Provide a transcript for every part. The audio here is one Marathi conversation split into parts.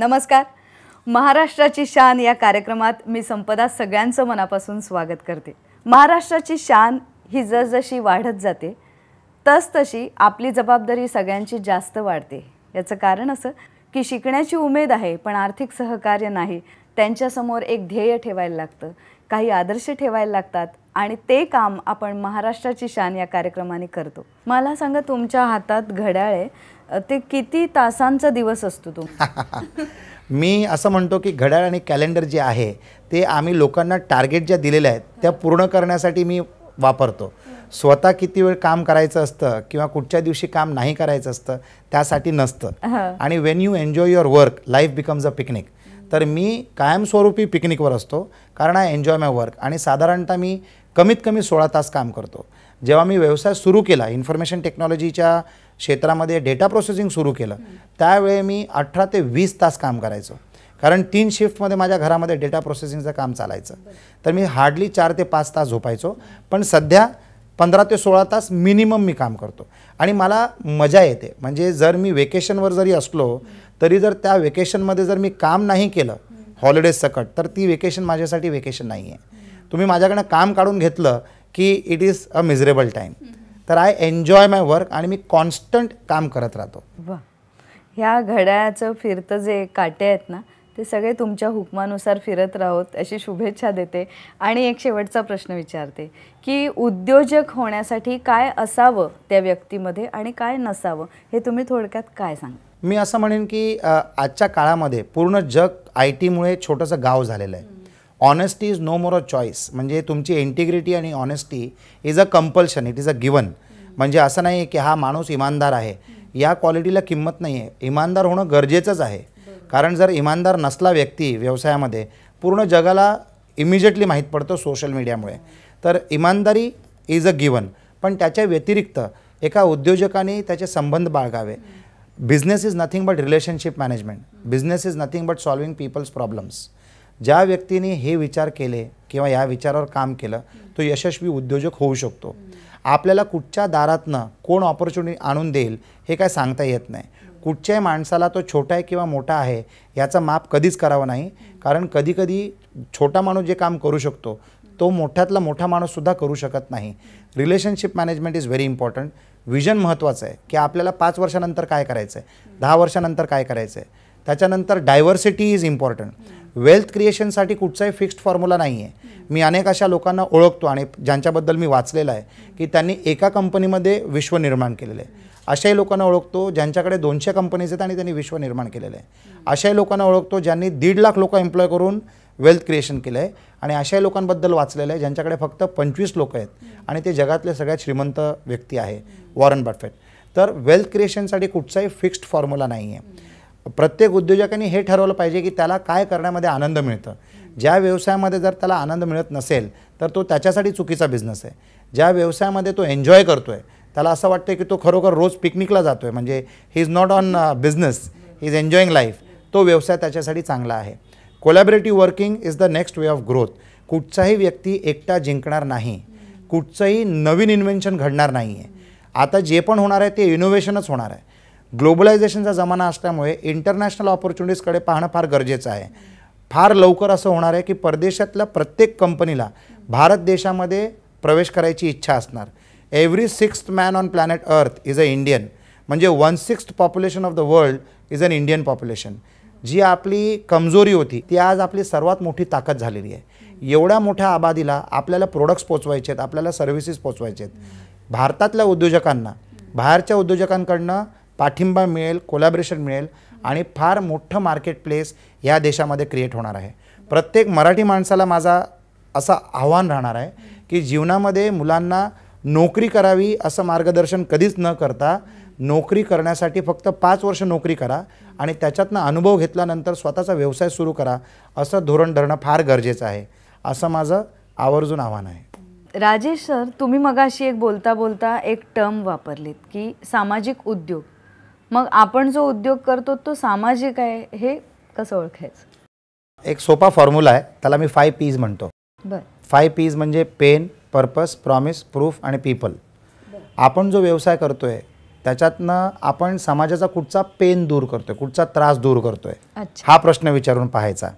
नमस्कार महाराष्ट्राची शान या कार्यक्रमात मी संपदा सगळ्यांचं मनापासून स्वागत करते महाराष्ट्राची शान ही जसजशी वाढत जाते तसतशी आपली जबाबदारी सगळ्यांची जास्त वाढते याचं कारण असं की शिकण्याची उमेद आहे पण आर्थिक सहकार्य नाही त्यांच्यासमोर एक ध्येय ठेवायला लागतं काही आदर्श ठेवायला लागतात आणि ते काम आपण महाराष्ट्राची शान या कार्यक्रमाने करतो मला सांगा तुमच्या हातात घड्याळ आहे ते किती तासांचा दिवस असतो तो मी असं म्हणतो की घड्याळ आणि कॅलेंडर जे आहे ते आम्ही लोकांना टार्गेट ज्या दिलेल्या आहेत त्या पूर्ण करण्यासाठी मी वापरतो स्वतः किती वेळ काम करायचं असतं किंवा कुठच्या दिवशी काम नाही करायचं असतं त्यासाठी नसतं आणि when you enjoy your work life becomes a picnic तर मी कायमस्वरूपी पिकनिकवर असतो कारण आय एन्जॉय माय वर्क आणि साधारणतः मी कमीत कमी सोळा तास काम करतो जेव्हा मी व्यवसाय सुरू केला इन्फॉर्मेशन टेक्नॉलॉजीच्या क्षेत्रामध्ये डेटा प्रोसेसिंग सुरू केलं त्यावेळी मी अठरा ते वीस तास काम करायचो कारण तीन शिफ्टमध्ये माझ्या घरामध्ये डेटा प्रोसेसिंगचं काम चालायचं तर मी हार्डली चार ते पाच तास झोपायचो पण सध्या पंधरा ते सोळा तास मिनिमम मी काम करतो आणि मला मजा येते म्हणजे जर मी वेकेशनवर जरी असलो तरी जर त्या वेकेशनमध्ये जर मी काम नाही केलं हॉलिडेज सकट तर ती वेकेशन माझ्यासाठी वेकेशन नाही आहे तुम्ही माझ्याकडनं काम काढून घेतलं की it is a miserable time तर आय एन्जॉय माय वर्क आणि मी कॉन्स्टंट काम करत राहतो ह्या घड्याळाचं फिरतं जे काटे आहेत ना ते सगळे तुमच्या हुकमानुसार फिरत राहोत अशी शुभेच्छा देते आणि एक शेवटचा प्रश्न विचारते की उद्योजक होण्यासाठी काय असावं त्या व्यक्तीमध्ये आणि काय नसावं हे तुम्ही थोडक्यात काय सांगा मी असं म्हणेन की आजच्या काळामध्ये पूर्ण जग आय टीमुळे छोटंसं गाव झालेलं आहे honesty is no more a choice म्हणजे तुमची इंटिग्रिटी आणि honesty is a compulsion it is a given म्हणजे असं नाही आहे की हा माणूस इमानदार आहे या क्वालिटीला किंमत नाही आहे इमानदार होणं गरजेचंच आहे कारण जर इमानदार नसला व्यक्ती व्यवसायामध्ये पूर्ण जगाला इमिजिएटली माहीत पडतो सोशल मीडियामुळे तर इमानदारी इज अ गिवन पण त्याच्या व्यतिरिक्त एका उद्योजकाने त्याचे संबंध बाळगावे business is nothing but relationship management business is nothing but solving people's problems ज्या व्यक्तीने हे विचार केले किंवा या विचारावर काम केलं तो यशस्वी उद्योजक होऊ शकतो आपल्याला कुठच्या दारातनं कोण ऑपॉर्च्युनिटी आणून देईल हे काय सांगता येत नाही कुठच्याही माणसाला तो छोटा आहे किंवा मोठा आहे याचा माप कधीच करावं नाही कारण कधीकधी छोटा माणूस जे काम करू शकतो तो मोठ्यातला मोठा माणूससुद्धा करू शकत नाही relationship management is very important vision महत्त्वाचं आहे की आपल्याला पाच वर्षानंतर काय करायचं आहे दहा वर्षानंतर काय करायचं आहे त्याच्यानंतर डायव्हर्सिटी इज इम्पॉर्टंट वेल्थ क्रिएशनसाठी कुठचाही फिक्स्ड फॉर्म्युला नाही आहे मी अनेक अशा लोकांना ओळखतो आणि ज्यांच्याबद्दल मी वाचलेलं आहे की त्यांनी एका कंपनीमध्ये विश्व निर्माण केलेलं आहे अशाही लोकांना ओळखतो ज्यांच्याकडे दोनशे कंपनीज आहेत आणि त्यांनी विश्व निर्माण केलेलं आहे अशाही लोकांना ओळखतो ज्यांनी दीड लाख लोक एम्प्लॉय करून वेल्थ क्रिएशन केलं आहे आणि अशाही लोकांबद्दल वाचलेलं आहे ज्यांच्याकडे फक्त पंचवीस लोक आहेत आणि ते जगातले सगळ्यात श्रीमंत व्यक्ती आहे वॉरन बफेट तर वेल्थ क्रिएशनसाठी कुठचाही फिक्स्ड फॉर्म्युला नाही आहे प्रत्येक उद्योजकांनी हे ठरवलं पाहिजे की त्याला काय करण्यामध्ये आनंद मिळतं ज्या व्यवसायामध्ये जर त्याला आनंद मिळत नसेल तर तो त्याच्यासाठी चुकीचा बिझनेस आहे ज्या व्यवसायामध्ये तो एन्जॉय करतो आहे त्याला असं वाटतं की तो खरोखर रोज पिकनिकला जातो आहे म्हणजे he is not on business he is enjoying life तो व्यवसाय त्याच्यासाठी चांगला आहे collaborative working is the next way of growth कुठचाही व्यक्ती एकटा जिंकणार नाही कुठचंही नवीन इन्व्हेन्शन घडणार नाही आहे आता जे पण होणार आहे ते इनोव्हेशनच होणार आहे ग्लोबलायझेशनचा जमाना असल्यामुळे इंटरनॅशनल ऑपॉर्च्युनिटीजकडे पाहणं फार गरजेचं आहे फार लवकर असं होणार आहे की परदेशातल्या प्रत्येक कंपनीला भारत देशामध्ये प्रवेश करायची इच्छा असणार every sixth man on planet earth is a Indian म्हणजे one sixth population of the world is an Indian population जी आपली कमजोरी होती ती आज आपली सर्वात मोठी ताकद झालेली आहे एवढ्या मोठ्या आबादीला आपल्याला प्रोडक्ट्स पोचवायचे आहेत आपल्याला सर्व्हिसेस पोचवायचे आहेत भारतातल्या उद्योजकांना बाहेरच्या उद्योजकांकडनं पाठिंबा मिळेल कोलॅबरेशन मिळेल आणि फार मोठं मार्केट प्लेस या देशामध्ये क्रिएट होणार आहे प्रत्येक मराठी माणसाला माझा असं आव्हान राहणार आहे की जीवनामध्ये मुलांना नोकरी करावी असं मार्गदर्शन कधीच न करता नोकरी करण्यासाठी फक्त पाच वर्ष नोकरी करा आणि त्याच्यातनं अनुभव घेतल्यानंतर स्वतःचा व्यवसाय सुरू करा असं धोरण धरणं फार गरजेचं आहे असं माझं आवर्जून आव्हान आहे राजेश सर तुम्ही मगाशी एक बोलता बोलता एक टर्म वापरलीत की सामाजिक उद्योग मग आपण जो उद्योग करतो तो सामाजिक आहे हे कसं ओळखायचं एक सोपा फॉर्म्युला आहे त्याला मी फाय पीज म्हणतो फाय पीज म्हणजे पेन पर्पज प्रॉमिस प्रूफ आणि पीपल आपण जो व्यवसाय करतोय त्याच्यातनं आपण समाजाचा कुठचा पेन दूर करतोय कुठचा त्रास दूर करतोय हा प्रश्न विचारून पाहायचा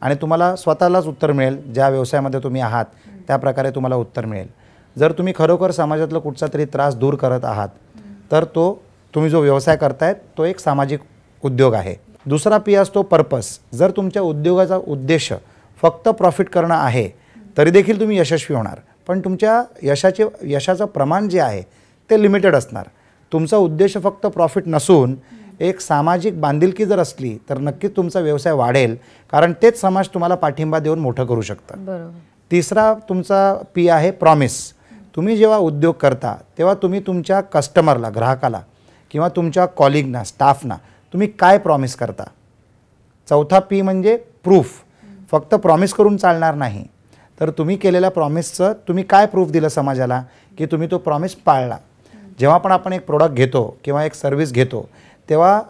आणि तुम्हाला स्वतःलाच उत्तर मिळेल ज्या व्यवसायामध्ये तुम्ही आहात त्या प्रकारे तुम्हाला उत्तर मिळेल जर तुम्ही खरोखर समाजातला कुठचा तरी त्रास दूर करत आहात तर तो तुम्ही जो व्यवसाय करतायत तो एक सामाजिक उद्योग आहे दुसरा पी असतो पर्पस जर तुमच्या उद्योगाचा उद्देश फक्त प्रॉफिट करणं आहे तरी देखील तुम्ही यशस्वी होणार पण तुमच्या यशाचे यशाचं प्रमाण जे आहे ते लिमिटेड असणार तुमचा उद्देश फक्त प्रॉफिट नसून एक सामाजिक बांधिलकी जर असली तर नक्कीच तुमचा व्यवसाय वाढेल कारण तेच समाज तुम्हाला पाठिंबा देऊन मोठं करू शकतं तिसरा तुमचा पी आहे प्रॉमिस तुम्ही जेव्हा उद्योग करता तेव्हा तुम्ही तुमच्या कस्टमरला ग्राहकाला किंवा तुमच्या कॉलिगना स्टाफना तुम्ही काय प्रॉमिस करता चौथा पी म्हणजे प्रूफ फक्त प्रॉमिस करून चालणार नाही तर तुम्ही केलेल्या प्रॉमिसचं तुम्ही काय प्रूफ दिलं समाजाला की तुम्ही तो प्रॉमिस पाळला जेव्हा पण आपण एक प्रोडक्ट घेतो किंवा एक सर्व्हिस घेतो तेव्हा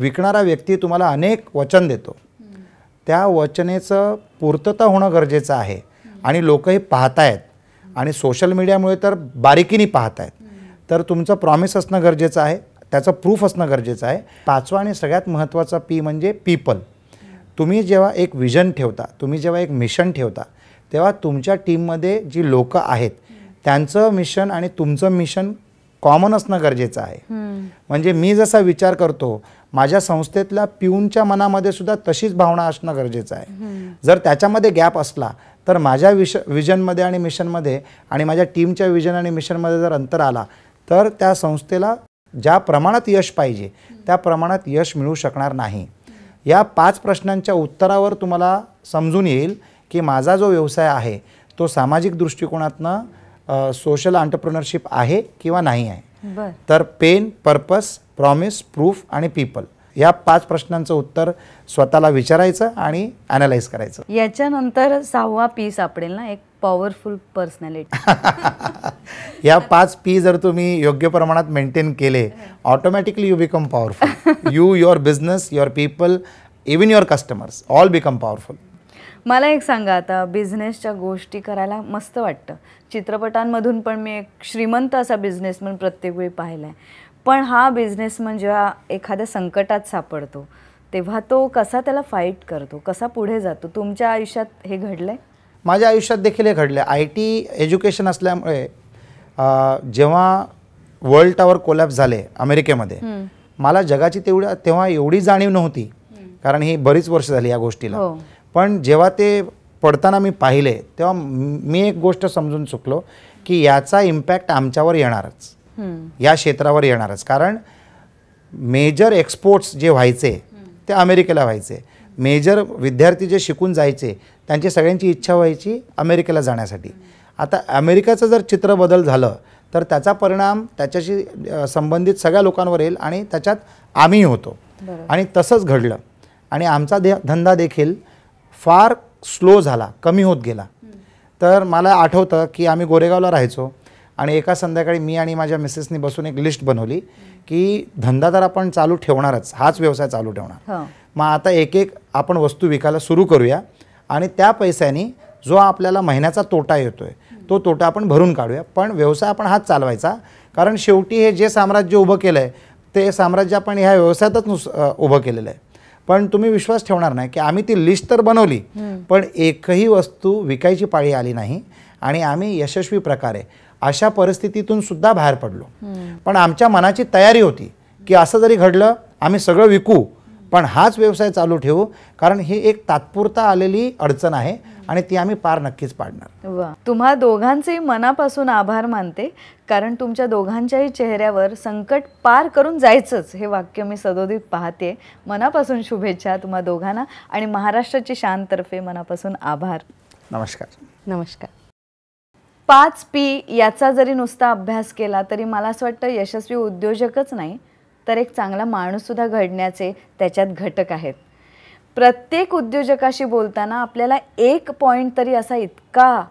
विकणारा व्यक्ती तुम्हाला अनेक वचन देतो त्या वचनेचं पूर्तता होणं गरजेचं आहे आणि लोकही हे पाहतायत आणि सोशल मीडियामुळे तर बारीकीनी पाहतायत तर तुमचं प्रॉमिस असणं गरजेचं आहे त्याचं प्रूफ असणं गरजेचं आहे पाचवा आणि सगळ्यात महत्त्वाचा पी म्हणजे पीपल तुम्ही जेव्हा एक विजन ठेवता तुम्ही जेव्हा एक मिशन ठेवता तेव्हा तुमच्या टीममध्ये जी लोकं आहेत त्यांचं मिशन आणि तुमचं मिशन कॉमन असणं गरजेचं आहे म्हणजे मी जसा विचार करतो माझ्या संस्थेतल्या पिऊनच्या मनामध्ये सुद्धा तशीच भावना असणं गरजेचं आहे जर त्याच्यामध्ये गॅप असला तर माझ्या विश विजनमध्ये आणि मिशनमध्ये आणि माझ्या टीमच्या विजन आणि मिशनमध्ये जर अंतर आला तर त्या संस्थेला ज्या प्रमाणात यश पाहिजे त्या प्रमाणात यश मिळू शकणार नाही या पाच प्रश्नांच्या उत्तरावर तुम्हाला समजून येईल की माझा जो व्यवसाय आहे तो सामाजिक दृष्टिकोनातनं सोशल ऑन्टरप्रनरशिप आहे किंवा नाही आहे तर पेन पर्पस प्रॉमिस प्रूफ आणि पीपल या पाच प्रश्नांचं उत्तर स्वतःला विचारायचं आणि अॅनालाइज करायचं याच्यानंतर सहावा पी सापडेल ना एक पॉवरफुल पर्सनॅलिटी या पाच पी जर तुम्ही योग्य प्रमाणात मेंटेन केले automatically you become powerful you your business your people even your customers all become powerful मला एक सांगा आता बिझनेसच्या गोष्टी करायला मस्त वाटतं चित्रपटांमधून पण मी एक श्रीमंत असा म्हणून प्रत्येक वेळी पाहिला आहे पण हा बिझनेसमन जेव्हा एखाद्या संकटात सापडतो तेव्हा तो कसा त्याला फाईट करतो कसा पुढे जातो तुमच्या आयुष्यात हे घडलं आहे माझ्या आयुष्यात देखील हे घडलं आय टी एज्युकेशन असल्यामुळे जेव्हा वर्ल्ड टावर कोलॅप्स झाले अमेरिकेमध्ये मला जगाची तेवढ्या तेव्हा एवढी जाणीव नव्हती कारण ही बरीच वर्ष झाली या गोष्टीला हो. पण जेव्हा ते पडताना मी पाहिले तेव्हा मी एक गोष्ट समजून चुकलो की याचा इम्पॅक्ट आमच्यावर येणारच या क्षेत्रावर येणारच कारण मेजर एक्सपोर्ट्स जे व्हायचे ते अमेरिकेला व्हायचे मेजर विद्यार्थी जे शिकून जायचे त्यांची सगळ्यांची इच्छा व्हायची अमेरिकेला जाण्यासाठी आता अमेरिकेचं जर चित्र बदल झालं तर त्याचा परिणाम त्याच्याशी संबंधित सगळ्या लोकांवर येईल आणि त्याच्यात आम्ही होतो आणि तसंच घडलं आणि आमचा दे धंदा देखील फार स्लो झाला कमी होत गेला तर मला आठवतं की आम्ही गोरेगावला राहायचो आणि एका संध्याकाळी मी आणि माझ्या मिसेसनी बसून एक लिस्ट बनवली की धंदा तर आपण चालू ठेवणारच हाच व्यवसाय चालू ठेवणार हो. मग आता एक एक आपण वस्तू विकायला सुरू करूया आणि त्या पैशाने जो आपल्याला महिन्याचा तोटा येतो आहे तो तोटा आपण भरून काढूया पण व्यवसाय आपण हाच चालवायचा कारण शेवटी हे जे साम्राज्य उभं केलं आहे ते साम्राज्य आपण ह्या व्यवसायातच नुस उभं केलेलं आहे पण तुम्ही विश्वास ठेवणार नाही की आम्ही ती लिस्ट तर बनवली पण एकही वस्तू विकायची पाळी आली नाही आणि आम्ही यशस्वी प्रकारे अशा परिस्थितीतून सुद्धा बाहेर पडलो पण आमच्या मनाची तयारी होती की असं जरी घडलं आम्ही सगळं विकू पण हाच व्यवसाय चालू ठेवू कारण ही एक तात्पुरता आलेली अडचण आहे आणि ती आम्ही पार नक्कीच पाडणार तुम्हाला तुम्हा दोघांचे मनापासून आभार मानते कारण तुमच्या दोघांच्याही चेहऱ्यावर संकट पार करून जायचंच हे वाक्य मी सदोदित पाहते मनापासून शुभेच्छा तुम्हा दोघांना आणि महाराष्ट्राची शानतर्फे मनापासून आभार नमस्कार नमस्कार पाच पी याचा जरी नुसता अभ्यास केला तरी मला असं वाटतं यशस्वी उद्योजकच नाही तर एक चांगला माणूससुद्धा घडण्याचे त्याच्यात घटक आहेत प्रत्येक उद्योजकाशी बोलताना आपल्याला एक पॉईंट तरी असा इतका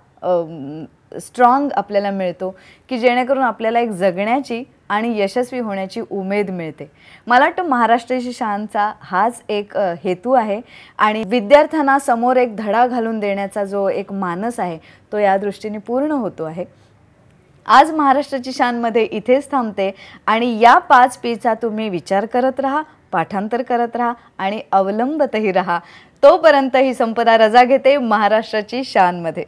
स्ट्रॉंग आपल्याला मिळतो की जेणेकरून आपल्याला एक जगण्याची आणि यशस्वी होण्याची उमेद मिळते मला वाटतं महाराष्ट्राची शानचा हाच एक हेतू आहे आणि विद्यार्थ्यांना समोर एक धडा घालून देण्याचा जो एक मानस आहे तो या दृष्टीने पूर्ण होतो आहे आज महाराष्ट्राची शानमध्ये इथेच थांबते आणि या पाच पीचा तुम्ही विचार करत राहा पाठांतर करत राहा आणि अवलंबतही राहा तोपर्यंत ही संपदा रजा घेते महाराष्ट्राची शानमध्ये